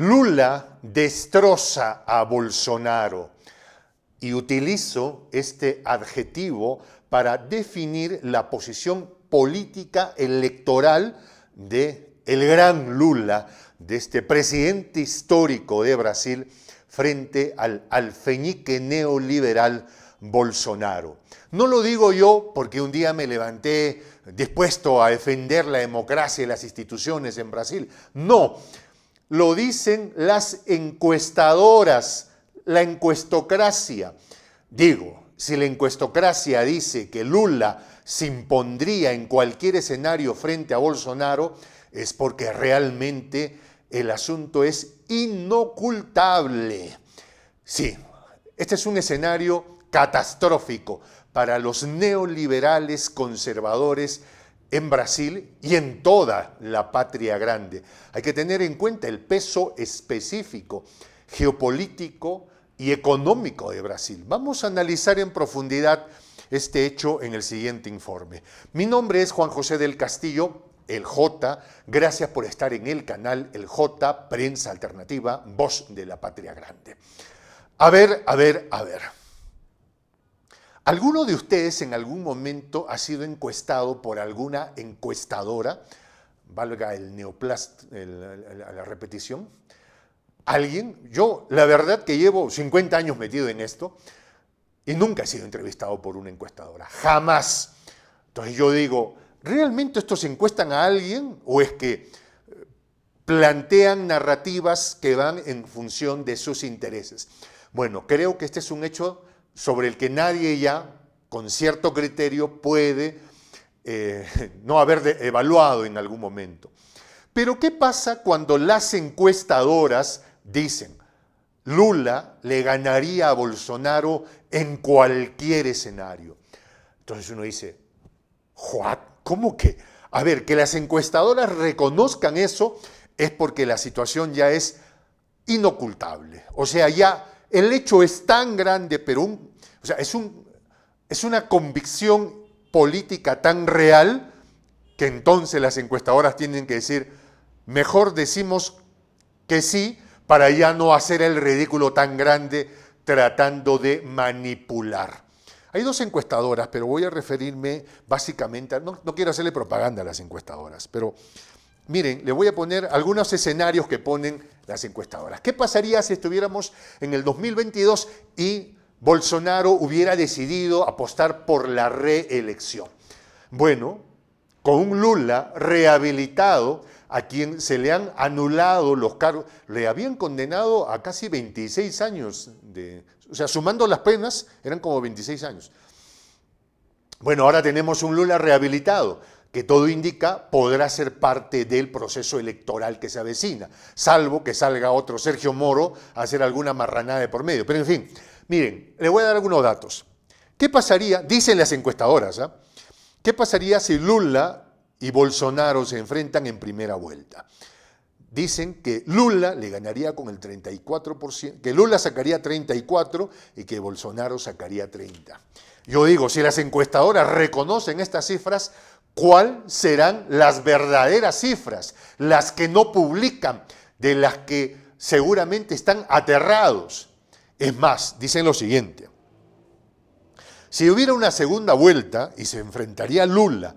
Lula destroza a Bolsonaro y utilizo este adjetivo para definir la posición política electoral de el gran Lula, de este presidente histórico de Brasil frente al alfeñique neoliberal Bolsonaro. No lo digo yo porque un día me levanté dispuesto a defender la democracia y las instituciones en Brasil. No, lo dicen las encuestadoras, la encuestocracia. Digo, si la encuestocracia dice que Lula se impondría en cualquier escenario frente a Bolsonaro, es porque realmente el asunto es inocultable. Sí, este es un escenario catastrófico para los neoliberales conservadores en Brasil y en toda la patria grande. Hay que tener en cuenta el peso específico, geopolítico y económico de Brasil. Vamos a analizar en profundidad este hecho en el siguiente informe. Mi nombre es Juan José del Castillo, el J. Gracias por estar en el canal El J, Prensa Alternativa, Voz de la Patria Grande. A ver, a ver, a ver. ¿Alguno de ustedes en algún momento ha sido encuestado por alguna encuestadora? Valga el neoplast, la repetición. ¿Alguien? Yo, la verdad que llevo 50 años metido en esto y nunca he sido entrevistado por una encuestadora. Jamás. Entonces yo digo, ¿realmente estos encuestan a alguien o es que eh, plantean narrativas que van en función de sus intereses? Bueno, creo que este es un hecho sobre el que nadie ya, con cierto criterio, puede eh, no haber evaluado en algún momento. Pero ¿qué pasa cuando las encuestadoras dicen, Lula le ganaría a Bolsonaro en cualquier escenario? Entonces uno dice, ¿Cómo que? A ver, que las encuestadoras reconozcan eso es porque la situación ya es inocultable. O sea, ya el hecho es tan grande, pero es, una convicción política tan real que entonces las encuestadoras tienen que decir, mejor decimos que sí para ya no hacer el ridículo tan grande tratando de manipular. Hay dos encuestadoras, pero voy a referirme básicamente, a, no quiero hacerle propaganda a las encuestadoras, pero Miren, le voy a poner algunos escenarios que ponen las encuestadoras. ¿Qué pasaría si estuviéramos en el 2022 y Bolsonaro hubiera decidido apostar por la reelección? Bueno, con un Lula rehabilitado, a quien se le han anulado los cargos, le habían condenado a casi 26 años de... O sea, sumando las penas, eran como 26 años. Bueno, ahora tenemos un Lula rehabilitado, que todo indica podrá ser parte del proceso electoral que se avecina, salvo que salga otro Sergio Moro a hacer alguna marranada de por medio. Pero en fin, miren, le voy a dar algunos datos. ¿Qué pasaría, dicen las encuestadoras, ah? qué pasaría si Lula y Bolsonaro se enfrentan en primera vuelta? Dicen que Lula le ganaría con el 34%, que Lula sacaría 34 y que Bolsonaro sacaría 30. Yo digo, si las encuestadoras reconocen estas cifras, ¿Cuáles serán las verdaderas cifras, las que no publican, de las que seguramente están aterrados. Es más, dicen lo siguiente, si hubiera una segunda vuelta y se enfrentaría Lula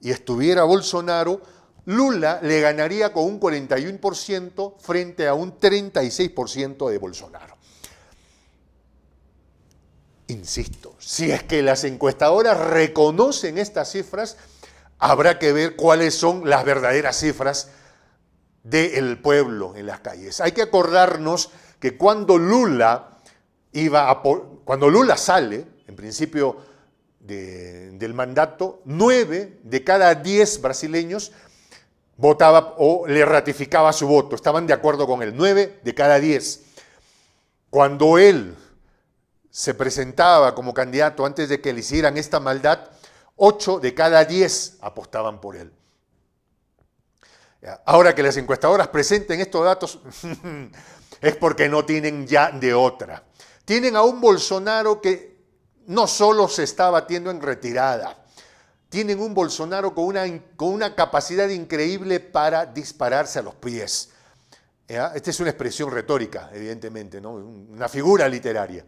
y estuviera Bolsonaro, Lula le ganaría con un 41% frente a un 36% de Bolsonaro. Insisto, si es que las encuestadoras reconocen estas cifras, habrá que ver cuáles son las verdaderas cifras del pueblo en las calles. Hay que acordarnos que cuando Lula, iba a cuando Lula sale, en principio del mandato, nueve de cada diez brasileños votaba o le ratificaba su voto, estaban de acuerdo con él, nueve de cada diez. Cuando él se presentaba como candidato antes de que le hicieran esta maldad, 8 de cada 10 apostaban por él. Ahora que las encuestadoras presenten estos datos, es porque no tienen ya de otra. Tienen a un Bolsonaro que no solo se está batiendo en retirada, tienen un Bolsonaro con una, con una capacidad increíble para dispararse a los pies. Esta es una expresión retórica, evidentemente, ¿no? una figura literaria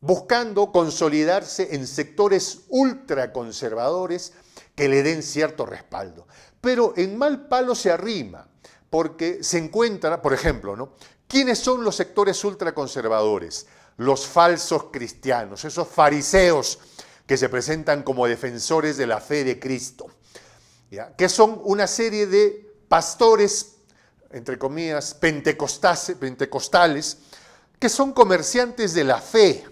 buscando consolidarse en sectores ultraconservadores que le den cierto respaldo. Pero en mal palo se arrima, porque se encuentra, por ejemplo, ¿no? ¿quiénes son los sectores ultraconservadores? Los falsos cristianos, esos fariseos que se presentan como defensores de la fe de Cristo, que son una serie de pastores, entre comillas, pentecostales que son comerciantes de la fe,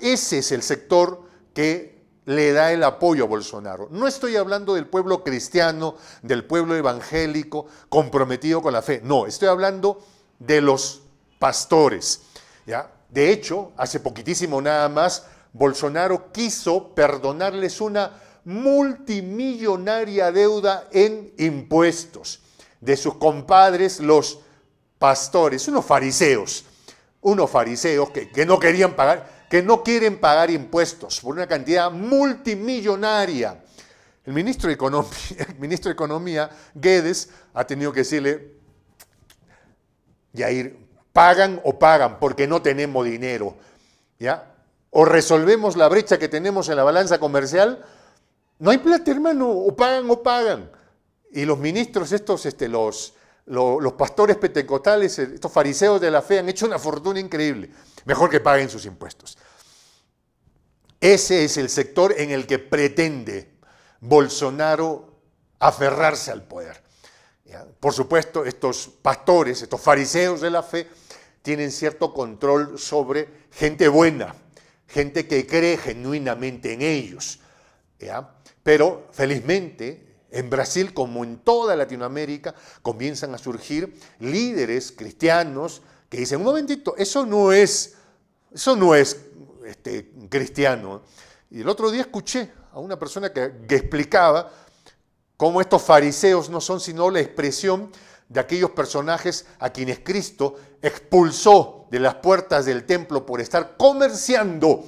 ese es el sector que le da el apoyo a Bolsonaro. No estoy hablando del pueblo cristiano, del pueblo evangélico comprometido con la fe. No, estoy hablando de los pastores. ¿ya? De hecho, hace poquitísimo nada más, Bolsonaro quiso perdonarles una multimillonaria deuda en impuestos de sus compadres, los pastores, unos fariseos, unos fariseos que, que no querían pagar que no quieren pagar impuestos por una cantidad multimillonaria. El ministro de Economía, ministro Economía Guedes, ha tenido que decirle, ir pagan o pagan porque no tenemos dinero. ¿Ya? O resolvemos la brecha que tenemos en la balanza comercial. No hay plata, hermano, o pagan o pagan. Y los ministros estos, este, los, los pastores pentecostales, eh, estos fariseos de la fe han hecho una fortuna increíble. Mejor que paguen sus impuestos. Ese es el sector en el que pretende Bolsonaro aferrarse al poder. Por supuesto, estos pastores, estos fariseos de la fe, tienen cierto control sobre gente buena, gente que cree genuinamente en ellos. Pero felizmente en Brasil, como en toda Latinoamérica, comienzan a surgir líderes cristianos que dicen, un momentito, eso no es, eso no es este, cristiano. Y el otro día escuché a una persona que explicaba cómo estos fariseos no son sino la expresión de aquellos personajes a quienes Cristo expulsó de las puertas del templo por estar comerciando,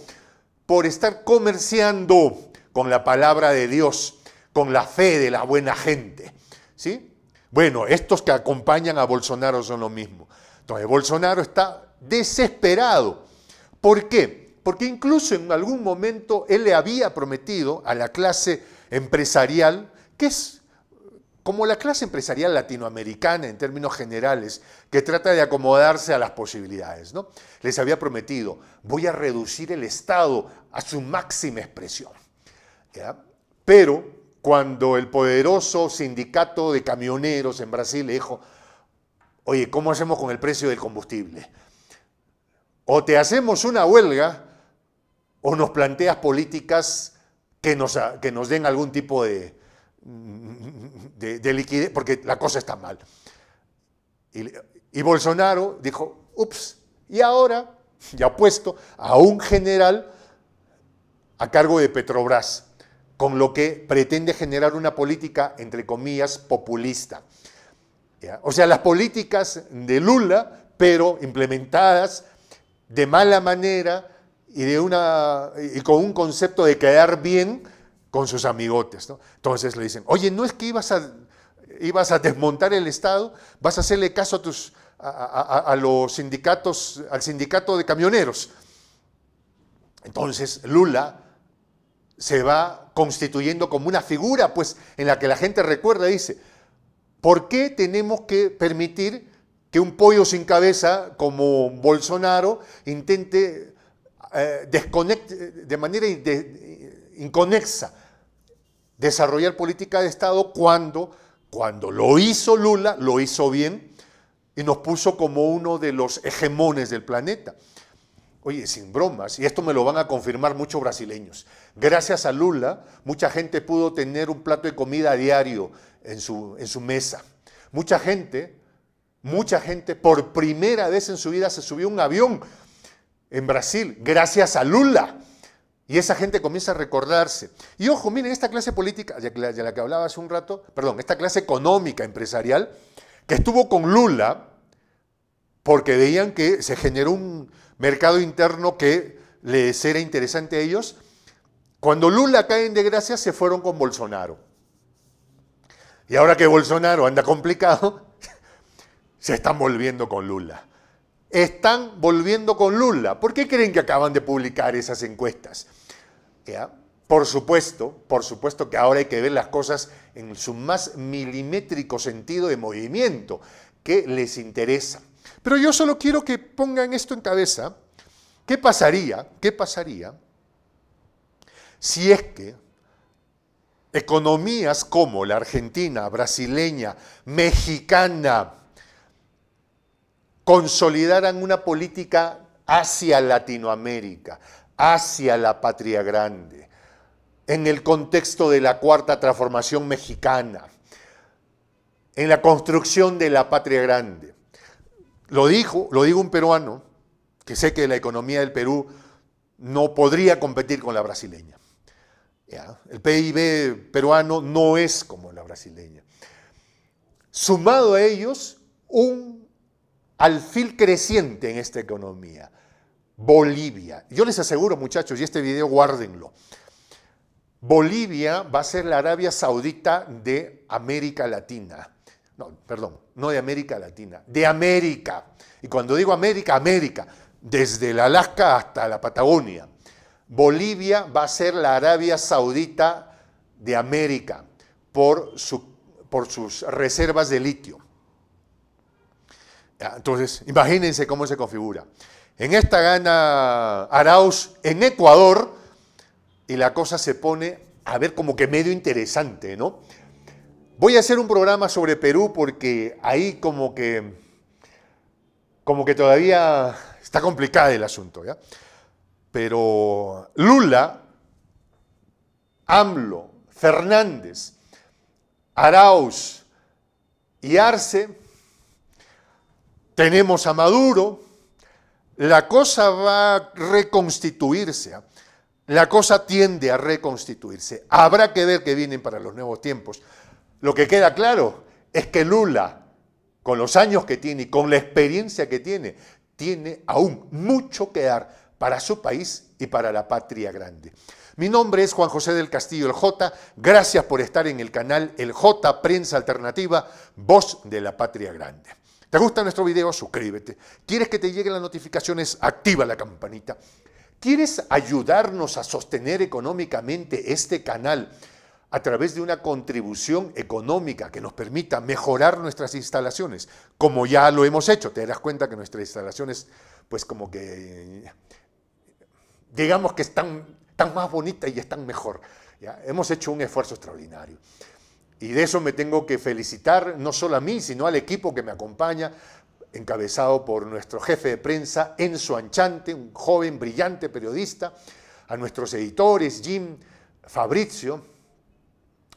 por estar comerciando con la palabra de Dios con la fe de la buena gente. ¿sí? Bueno, estos que acompañan a Bolsonaro son lo mismo. Entonces, Bolsonaro está desesperado. ¿Por qué? Porque incluso en algún momento él le había prometido a la clase empresarial, que es como la clase empresarial latinoamericana en términos generales, que trata de acomodarse a las posibilidades, ¿no? Les había prometido, voy a reducir el Estado a su máxima expresión. Pero cuando el poderoso sindicato de camioneros en Brasil le dijo, oye, ¿cómo hacemos con el precio del combustible? O te hacemos una huelga o nos planteas políticas que nos, que nos den algún tipo de, de, liquidez, porque la cosa está mal. Y, Bolsonaro dijo, ups, y ahora, ya puesto a un general a cargo de Petrobras con lo que pretende generar una política, entre comillas, populista. O sea, las políticas de Lula, pero implementadas de mala manera y, de una, y con un concepto de quedar bien con sus amigotes. Entonces le dicen, oye, ¿no es que ibas a, ibas a desmontar el Estado? ¿Vas a hacerle caso tus, a, los sindicatos, al sindicato de camioneros. Entonces Lula se va constituyendo como una figura, pues, en la que la gente recuerda y dice, ¿por qué tenemos que permitir que un pollo sin cabeza como Bolsonaro intente eh, de manera inconexa desarrollar política de Estado cuando, cuando lo hizo Lula, lo hizo bien y nos puso como uno de los hegemones del planeta? Oye, sin bromas, y esto me lo van a confirmar muchos brasileños. Gracias a Lula, mucha gente pudo tener un plato de comida a diario en su, en su mesa. Mucha gente, mucha gente, por primera vez en su vida se subió un avión en Brasil, gracias a Lula. Y esa gente comienza a recordarse. Y ojo, miren, esta clase política, de la que hablaba hace un rato, perdón, esta clase económica, empresarial, que estuvo con Lula, porque veían que se generó un, mercado interno que les era interesante a ellos. Cuando Lula cae en desgracia, se fueron con Bolsonaro. Y ahora que Bolsonaro anda complicado, se están volviendo con Lula. Están volviendo con Lula. ¿Por qué creen que acaban de publicar esas encuestas? Por supuesto, por supuesto que ahora hay que ver las cosas en su más milimétrico sentido de movimiento, que les interesa. Pero yo solo quiero que pongan esto en cabeza. ¿Qué pasaría? ¿Qué pasaría si es que economías como la argentina, brasileña, mexicana, consolidaran una política hacia Latinoamérica, hacia la patria grande, en el contexto de la cuarta transformación mexicana, en la construcción de la patria grande. Lo dijo, lo un peruano que sé que la economía del Perú no podría competir con la brasileña. El PIB peruano no es como la brasileña. Sumado a ellos, un alfil creciente en esta economía, Bolivia. Yo les aseguro, muchachos, y este video guárdenlo. Bolivia va a ser la Arabia Saudita de América Latina perdón, no de América Latina, de América. Y cuando digo América, América, desde el Alaska hasta la Patagonia. Bolivia va a ser la Arabia Saudita de América por, por sus reservas de litio. Entonces, imagínense cómo se configura. En esta gana Arauz en Ecuador y la cosa se pone, a ver, como que medio interesante, ¿no? Voy a hacer un programa sobre Perú porque ahí como que, como que todavía está complicado el asunto, ¿ya? Pero Lula, AMLO, Fernández, Arauz y Arce, tenemos a Maduro, la cosa va a reconstituirse, la cosa tiende a reconstituirse. Habrá que ver qué vienen para los nuevos tiempos. Lo que queda claro es que Lula, con los años que tiene y con la experiencia que tiene, tiene aún mucho que dar para su país y para la patria grande. Mi nombre es Juan José del Castillo El J. Gracias por estar en el canal El J Prensa Alternativa, voz de la patria grande. ¿Te gusta nuestro video? Suscríbete. ¿Quieres que te lleguen las notificaciones? Activa la campanita. ¿Quieres ayudarnos a sostener económicamente este canal? a través de una contribución económica que nos permita mejorar nuestras instalaciones, como ya lo hemos hecho. Te darás cuenta que nuestras instalaciones, pues como que, digamos que están, más bonitas y están mejor. Hemos hecho un esfuerzo extraordinario. Y de eso me tengo que felicitar, no solo a mí, sino al equipo que me acompaña, encabezado por nuestro jefe de prensa, Enzo Anchante, un joven, brillante periodista, a nuestros editores, Jim, Fabrizio,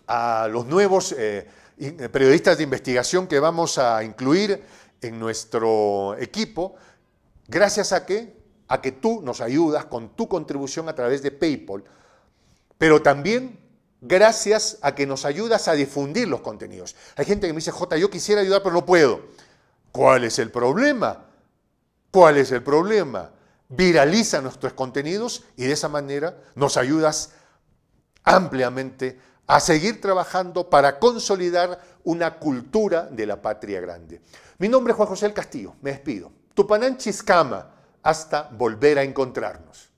a los nuevos eh, eh, periodistas de investigación que vamos a incluir en nuestro equipo, gracias a que, a que tú nos ayudas con tu contribución a través de PayPal, pero también gracias a que nos ayudas a difundir los contenidos. Hay gente que me dice, J, yo quisiera ayudar, pero no puedo. ¿Cuál es el problema? ¿Cuál es el problema? Viraliza nuestros contenidos y de esa manera nos ayudas ampliamente a seguir trabajando para consolidar una cultura de la patria grande. Mi nombre es Juan José del Castillo, me despido. Tupanán hasta volver a encontrarnos.